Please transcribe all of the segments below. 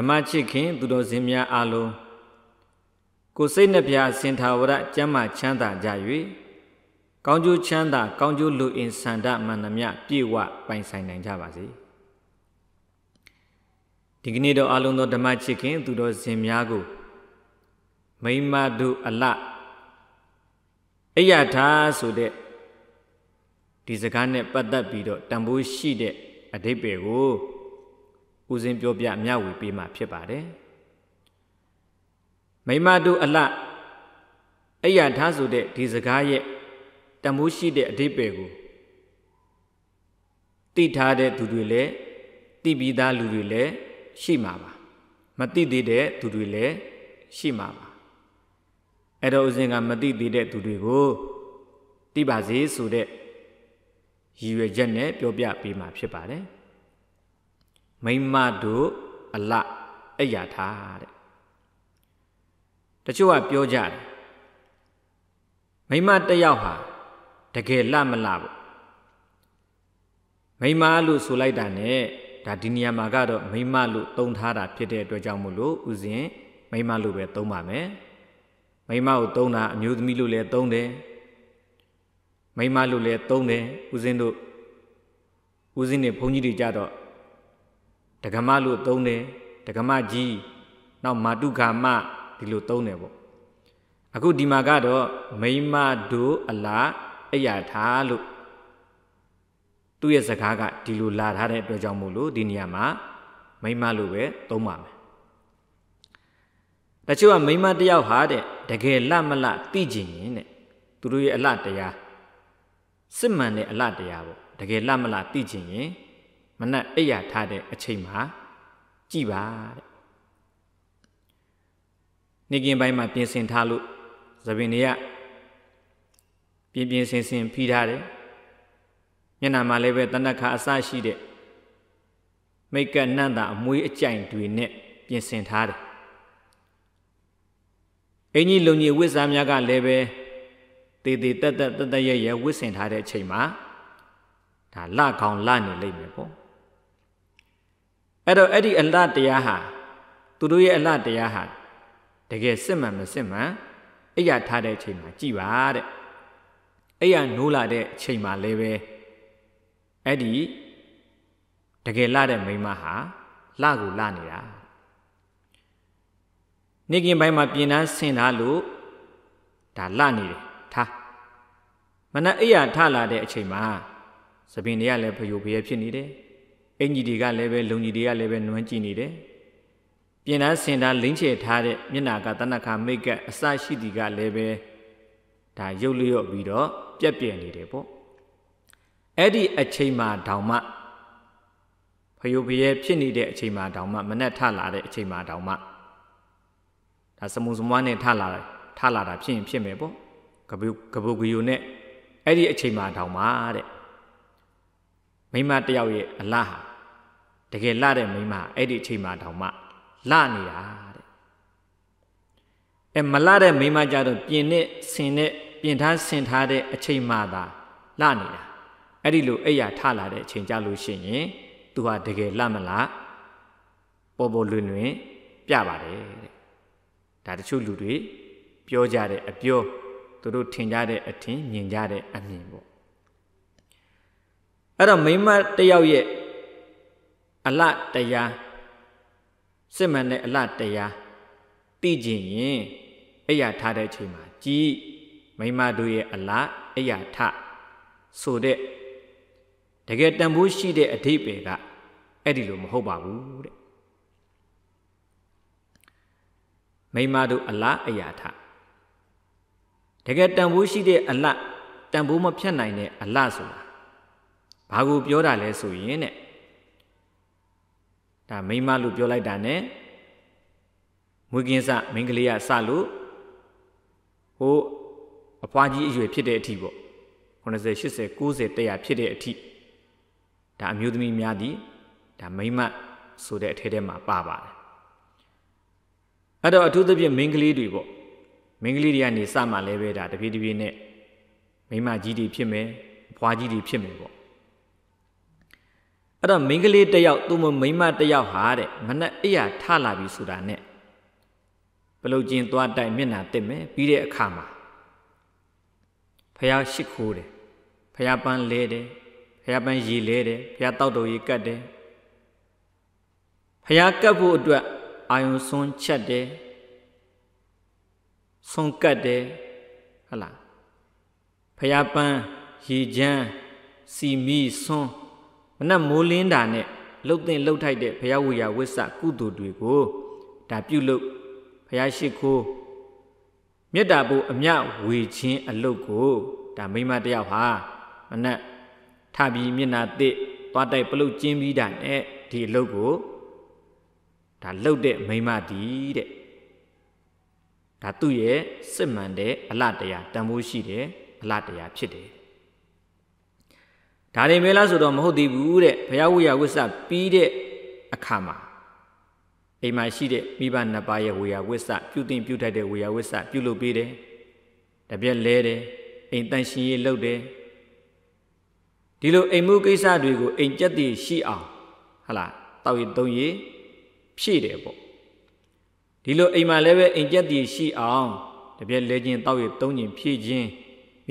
ဓမ္မချစ်ခင် သူတော်စင်များအားလုံးကိုစိတ်နှပြစင်ထာဝရကျမ်းမှချမ်းသာကြ၍ကောင်းကျိုးချမ်းသာ ကောင်းကျိုးလူအင်ဆန္ဒမှန်သမျှပြည့်ဝပိုင်ဆိုင်နိုင်ကြပါစေဒီကနေ့တော့အားလုံးသောဓမ္မချစ်ခင်သူတော်စင်များကိုမိမတို့အလအယထာဆိုတဲ့ဒီစကားနဲ့ပတ်သက်ပြီးတော့တန်ဖိုးရှိတဲ့အတိပ္ပယ်ကိုဦးစင်းပြောပြမျှဝေပေးမှဖြစ်ပါတယ်မိမတို့အလှအိယာထားဆိုတဲ့ဒီစကားရဲ့တမိုးရှိတဲ့အဓိပ္ပာယ်ကိုသိထားတဲ့သူတွေလည်းသိပြီးသားလူတွေလည်းရှိမှာပါမသိသေးတဲ့သူတွေလည်းရှိမှာပါအဲ့တော့ဥစဉ်ကမသိသေးတဲ့သူတွေကိုသိပါစေဆိုတဲ့ရည်ရွယ်ချက်နဲ့ပြောပြပေးမှာဖြစ်ပါတယ်မိမတို့အလအရာထာတဲ့တချို့ကပြောကြတယ်မိမတယောက်ဟာတကယ်လမလပေါ့မိမလို့ဆိုလိုက်တာ ਨੇ ဒါဒီနေရာမှာကတော့မိမလို့သုံးထားတာဖြစ်တဲ့အတွက်ကြောင့်မို့လို့ဥစဉ်မိမလို့ပဲသုံးပါမယ်မိမကိုသုံးတာအမျိုးသမီးလို့လည်းသုံးတယ်မိမလို့လည်းသုံးတယ်ဥစဉ်တို့ဥစဉ်နေဘုန်းကြီးတွေကြတော့ဒဂမလို့သုံးတယ်ဒဂမကြီးနောက်မာတုခာမဒီလိုသုံးတယ်ပေါ့အခုဒီမှာကတော့မိမတို့အလားအရာထားလို့သူ့ရဲ့စကားကဒီလိုလာထားတဲ့အတွက်ကြောင့်မို့လို့ဒီနေရာမှာ မိမလို့ပဲသုံးပါမယ်တချို့ကမိမတယောက်ဟာတဲ့တကယ်လမလသိကျင်ရင်တဲ့သူတို့ရဲ့အလတရားစစ်မှန်တဲ့အလတရားပေါ့တကယ်လမလသိကျင်ရင်မနက်အိပ်ရထားတဲ့အချိန်မှာကြည်ပါတဲ့နေကင်းပိုင်းမှာပြင်ဆင်ထားလို့သပင်တွေကပြင်းပြင်းဆင်ဆင်ဖိထားတယ်မျက်နှာမှာလည်းပဲတနက်ခါအစရှိတဲ့မိတ်ကနန့်တာအမွေးအကြိုင်တွေနဲ့ပြင်ဆင်ထားတယ်အင်းကြီးလုံကြီးဝိဇ္ဇာများကလည်းပဲတေတေတက်တက်တက်တက်ရရဝစ်ဆင်ထားတဲ့အချိန်မှာဒါလကောင်းလနေလိမ့်မယ်ပေါ့အဲ့တော့အဲ့ဒီအလတ်တရားဟာ သူတို့ရဲ့အလတ်တရားဟာတကယ်စစ်မှန်မစစ်မှန်အဲ့ရထားတဲ့အချိန်မှာ ကြည်ပါတဲ့အဲ့ရနိုးလာတဲ့အချိန်မှာလည်းပဲအဲ့ဒီတကယ်လှတဲ့မိမဟာလှကိုလှနေတာနေကင်ပိုင်းမှာပြင်နှန်းဆင်ထားလို့ဒါလှနေတယ်ထားမနက်အိယာထလာတဲ့အချိန်မှာသပင်တွေကလည်းဖယိုဖယဲဖြစ်နေတယ်အင်ကြီးတွေကလည်းပဲလုံကြီးတွေကလည်းပဲနွမ်းကြည့်နေတယ်ပြင်သားစင်သားလိမ့်ချေထားတဲ့မျက်နာကတဏ္ဍခမိတ်ကအစရှိတီကလည်းပဲဒါရုပ်လျော့ပြီးတော့ပြက်ပြယ်နေတယ်ပေါ့အဲ့ဒီအချိန်မှာတောင်မှဖယုတ်ဖရဲဖြစ်နေတဲ့အချိန်မှာတောင်မှမနဲ့ထလာတဲ့အချိန်မှာတောင်မှဒါစမုံစမွားနဲ့ထလာတယ်ထလာတာဖြစ်ရင်ဖြစ်မယ်ပေါ့ကပုကပုကယုနဲ့အဲ့ဒီအချိန်မှာတောင်မှတဲ့မိမတယောက်ရဲ့အလားဟာတကယ်လှတဲ့မိမအဲ့ဒီအချိန်မှာတောင်မှလှနေတာတဲ့အဲမလှတဲ့မိမကြတော့ပြင်နဲ့ဆင်နဲ့ပြင်ထားဆင်ထားတဲ့အချိန်မှသာလှနေတာအဲ့ဒီလိုအိယာထလာတဲ့အချိန်ကြလို့ရှိရင်သူဟာတကယ်လှမလားပေါ်ပေါ်လွင်လွင်ပြပါတယ်တဲ့ဒါတချို့လူတွေပြောကြတဲ့အပြောသူတို့ထင်ကြတဲ့အထင်မြင်ကြတဲ့အမြင်ပေါ့အဲ့တော့မိမတယောက်ရဲ့အလတရားစစ်မှန်တဲ့အလတရားသိကျင်ရင်အရာထားတဲ့ချိန်မှာကြည်မိမတို့ရဲ့အလအရာထဆိုတဲ့တကယ်တန်ဖိုးရှိတဲ့အဓိပ္ပာယ်ကအဲ့ဒီလို မဟုတ်ပါဘူးတဲ့မိမတို့အလအရာထတကယ်တန်ဖိုးရှိတဲ့အလတန်ဖိုးမဖြတ်နိုင်တဲ့အလဆိုတာဘာကိုပြောတာလဲဆိုရင်တဲ့ဒါမိန်းမလို့ပြောလိုက်တာ ਨੇ မွေးကင်းစမိန်းကလေးကစလို့ဟိုအဖွားကြီးအရွယ်ဖြစ်တဲ့အထိပေါ့80 80 90 100ဖြစ်တဲ့အထိဒါအမျိုးသမီးများသည်ဒါမိမဆိုတဲ့အထဲထဲမှာပါပါတယ်အဲ့တော့အထူးသဖြင့်မိန်းကလေးတွေပေါ့မိန်းကလေးတွေကနေစမှလည်းပဲဒါတပြေးတပြေးနဲ့မိမကြီးတွေဖြစ်မယ်အဖွားကြီးတွေဖြစ်မယ်ပေါ့အဲ့တော့မိန်းကလေးတယောက်သူ့မမိန်းမတယောက်ဟာတဲ့မနဲ့အိယာထလာပြီဆိုတာနဲ့ပလုတ်ကျင်သွားတိုက်မျက်နာတက်မယ်ပြီးတဲ့အခါမှာဖះရှိခိုးတယ်ဖះပန်းလဲတယ်ဖះပန်းရေလဲတယ်ဖះတောက်တော်ရေကတ်တယ်ဖះကတ်ဖို့အတွက်အာယုံဆွန်းချက်တယ်ဆွန်းကတ်တယ်ဟလားဖះပန်းရေချမ်းစီမီဆွန်းမနက်မိုးလင်းတာနဲ့လှုပ်တင်လှုပ်ထိုက်တဲ့ဘုရားဝေယဝိဆကုသိုလ်တွေကိုဒါပြုလုပ်ဘုရားရှိခိုးမေတ္တာပို့အမြဝေခြင်း အလုပ်ကိုဒါမိမတယောက်ဟာမနက်ထပြီးမျက်နာတစ်သွားတိုက်ပလုတ်ကျင်းပြီးတာနဲ့ဒီအလုပ်ကိုဒါလှုပ်တဲ့မိမတီးတဲ့ဒါသူ့ရဲ့စစ်မှန်တဲ့အလတရားတန်ဖိုးရှိတဲ့အလတရားဖြစ်တယ်ဒါနေမဲလားဆိုတော့မဟုတ်သေးဘူးတဲ့ဘုရားဝိယဝစ္စပြီးတဲ့အခါမှာအိမ်မှာရှိတဲ့မိဘနှစ်ပါးရဲ့ဝိယဝစ္စပြုတင်ပြုတတ်တဲ့ဝိယဝစ္စပြုလုပ်ပေးတယ်တပြက်လဲတယ်အိမ်တန်ရှင်ရေးလုပ်တယ်ဒီလိုအိမ်မှုကိစ္စတွေကိုအိမ်ကျက်တည်ရှိအောင်ဟလာတောက်ရည်သုံးရည်ဖြည့်တယ်ပေါ့ဒီလိုအိမ်မှာလည်းပဲအိမ်ကျက်တည်ရှိအောင်တပြက်လဲခြင်းတောက်ရည်သုံးခြင်းဖြည့်ခြင်း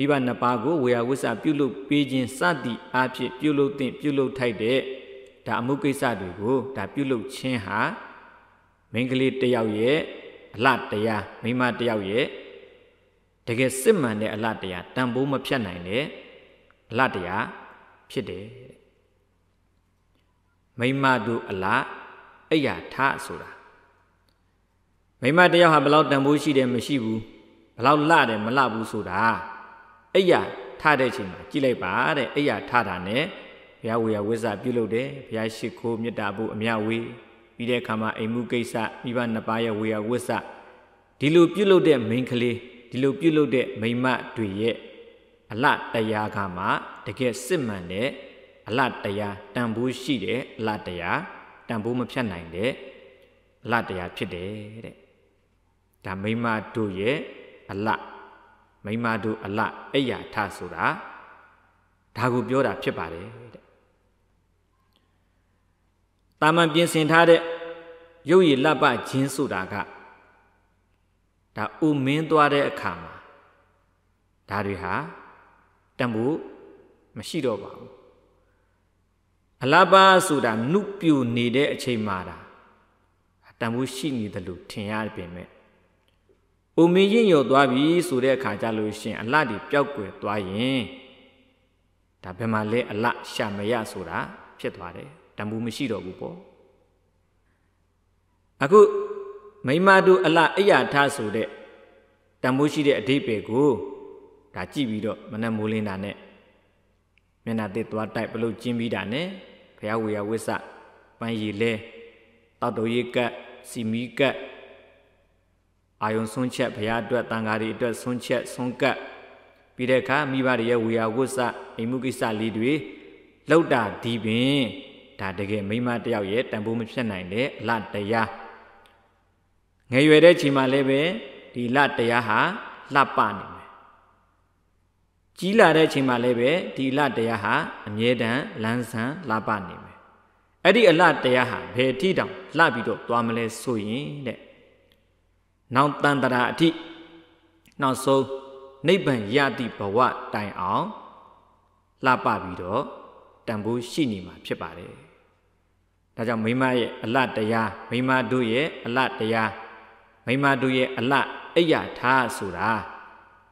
မိဘနှစ်ပါးကိုဝေယဝစ္စပြုလုပ်ပေးခြင်းစသည့်အဖြစ်ပြုလုပ်သင့်ပြုလုပ်ထိုက်တဲ့ဒါအမှုကိစ္စတွေကိုဒါပြုလုပ်ခြင်းဟာမိန်းကလေးတစ်ယောက်ရဲ့အလတရားမိန်းမတစ်ယောက်ရဲ့တကယ်စစ်မှန်တဲ့အလတရားတန်ဖိုးမဖြတ်နိုင်တဲ့အလတရားဖြစ်တယ်မိမတို့အလအယထဆိုတာမိမတယောက်ဟာဘလောက်တန်ဖိုးရှိတယ်မရှိဘူးဘလောက်လှတယ်မလှဘူးဆိုတာအဲ့ရထတဲ့အချိန်မှာကြည်လိုက်ပါတဲ့အဲ့ရထတာနဲ့ဘုရားဝေယဝိဇ္ဇာပြုလုပ်တယ်ဘုရားရှိခိုးမေတ္တာဖို့အမြဝေပြီးတဲ့အခါမှာအိမ်မှုကိစ္စမိဘနှစ်ပါးရဲ့ဝေယဝိဇ္ဇာဒီလိုပြုလုပ်တဲ့မိန်းကလေးဒီလိုပြုလုပ်တဲ့မိမတွေရဲ့အလတရားကမှတကယ်စစ်မှန်တဲ့အလတရားတန်ဖိုးရှိတဲ့အလတရားတန်ဖိုးမဖြတ်နိုင်တဲ့အလတရားဖြစ်တယ်တဲ့ဒါမိမတို့ရဲ့အလတ်မိမတို့အလအဲ့ရထဆိုတာဒါကိုပြောတာဖြစ်ပါတယ်တဲ့တာမန်ပြင်ဆင်ထားတဲ့ရုပ်ရည်လက်ပခြင်းဆိုတာကဒါဥမင်းသွားတဲ့အခါမှာဒါတွေဟာတန်ဖို့မရှိတော့ပါဘူးအလဘဆိုတာနုပြူနေတဲ့အချိန်မှာဒါတန်ဖို့ရှိနေတယ်လို့ထင်ရပင်မဲ့။အုံမင်းရင်ရော်သွားပြီဆိုတဲ့အခါကြလို့ရှင်အလှတွေပျောက်ကွယ်သွားရင်ဒါဘယ်မှာလဲအလှရှာမရဆိုတာဖြစ်သွားတယ်။တန်ဖိုးမရှိတော့ဘူးပေါ့။အခုမိမတို့အလှအရာထဆိုတဲ့တန်ဖိုးရှိတဲ့အဓိပ္ပာယ်ကိုဒါကြည့်ပြီးတော့မနဲ့မိုးလင်းတာနဲ့မျက်နှာတစ်သွားတိုက်ပလို့ကျင်းပြီးတာနဲ့ဘုရားဝေယဝိဆပန်းရည်လဲတောက်တော်ရည်ကပ်စီမီကပ်အာယုံဆုံးချက်ဘုရားအတွက်တန်ဃာတွေအတွက်ဆုံးချက်ဆုံးကပ်ပြီးတဲ့အခါမိဘတွေရဲ့ဝေယဝုစအိမ်မှုကိစ္စလေးတွေလောက်တာဒီပင်ဒါတကယ်မိမတယောက်ရဲ့တန်ဖိုးမဖြစ်နိုင်တဲ့အလတရားငယ်ရွယ်တဲ့ချိန်မှာလည်းပဲဒီလတရားဟာလှပနေမယ်ကြီးလာတဲ့ချိန်မှာလည်းပဲဒီလတရားဟာအမြဲတမ်းလန်းဆန်းလှပနေမယ်အဲ့ဒီအလတရားဟာဘယ်ထိတောင်လှပြီးတော့သွားမလဲဆိုရင်တဲ့နောင်တန်တရာအထိနောက်ဆုံးနိဗ္ဗာန်ရသည့်ဘဝတိုင်အောင်လှပပြီးတော့တန်ဖိုးရှိနေမှာ ဖြစ်ပါတယ်။ဒါကြောင့်မိမရဲ့အလတ်တရားမိမတို့ရဲ့အလတ်တရားမိမတို့ရဲ့အလတ်အိယာထားဆိုတာ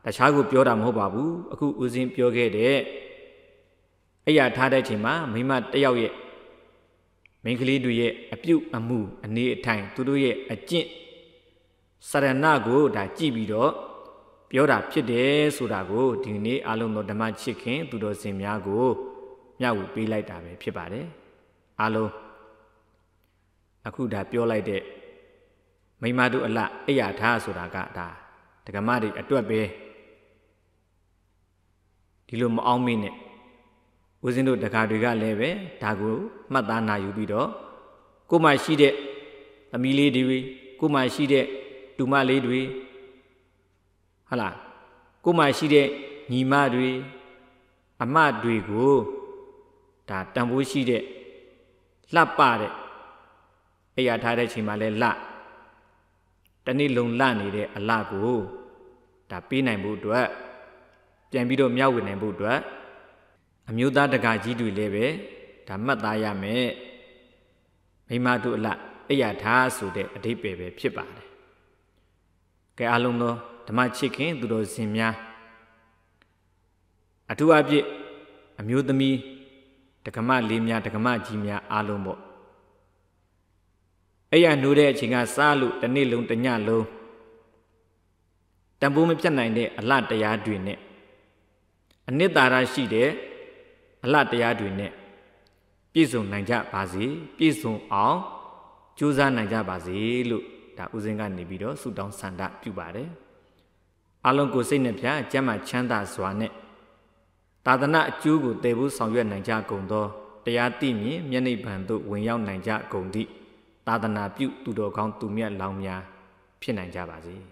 တခြားကိုပြောတာမဟုတ်ပါဘူး။အခုဦးစင်းပြောခဲ့တဲ့အိယာထားတဲ့အချိန်မှာ မိမတယောက်ရဲ့မိန်းကလေးတို့ရဲ့အပြုတ်အမှုအနေအထိုင်သူတို့ရဲ့အကျင့်စရဏကိုဒါကြည်ပြီးတော့ပြောတာဖြစ်တယ်ဆိုတာကိုဒီနေ့အလုံးသောဓမ္မချစ်ခင်သူတော်စင်များကို မျှဝေပေးလိုက်တာပဲဖြစ်ပါတယ်အလုံးအခုဒါပြောလိုက်တဲ့မိမတို့အလအိယာထားဆိုတာကဒါဒကမတွေအတွက်ပဲဒီလိုမအောင်မင်းနဲ့ဦးဇင်းတို့တကာတွေကလည်းပဲဒါကိုမှတ်သားနာယူပြီးတော့ကိုမှရှိတဲ့သမီးလေးတွေကိုမှရှိတဲ့တူမလေးတွေဟလာကိုမှရှိတဲ့ညီမတွေအမတွေကိုဒါတန်ဖိုးရှိတဲ့လှပတဲ့အိယာထားတဲ့ချိန်မှာလဲလှတနေ့လုံးလှနေတဲ့အလှကိုဒါပေးနိုင်ဖို့အတွက်ပြန်ပြီးတော့မြောက်ဝင်နိုင်ဖို့အတွက်အမျိုးသားတကာကြီးတွေလည်းပဲဒါမှတ်သားရမယ်မိမတို့အလှအိယာထားဆိုတဲ့အဓိပ္ပာယ်ပဲဖြစ်ပါတယ်ကဲအားလုံးသောဓမ္မချစ်ခင်သူတော်စင်များအထူးအဖြစ်အမျိုးသမီးဒကမလေးများဒကမကြီးများအားလုံးပေါ့အဲ့ရနိုးတဲ့အချိန်ကစားလို့တစ်နေ့လုံးတစ်ညလုံးတံပိုးမပြတ်နိုင်တဲ့အလတရားတွေနဲ့အနှစ်သာရရှိတဲ့အလတရားတွေနဲ့ပြည့်စုံနိုင်ကြပါစေပြည့်စုံအောင်ကြိုးစားနိုင်ကြပါစေလို့ဒါဥစဉ်ကနေပြီးတော့ဆုတောင်းဆန္ဒပြုပါတယ်အလုံးကိုစိတ်နဲ့ဖြာကျမ်းမှချမ်းသာစွာနဲ့သာသနာအကျိုးကိုတည်ဖို့ဆောင်ရွက်နိုင်ကြကုန်သောတရားသိမြင်မျက်နှိပ်ပံသို့ဝင်ရောက်နိုင်ကြကုန်သည့်သာသနာပြု သူတော်ကောင်းသူမြတ်လောင်းများဖြစ်နိုင်ကြပါစေ။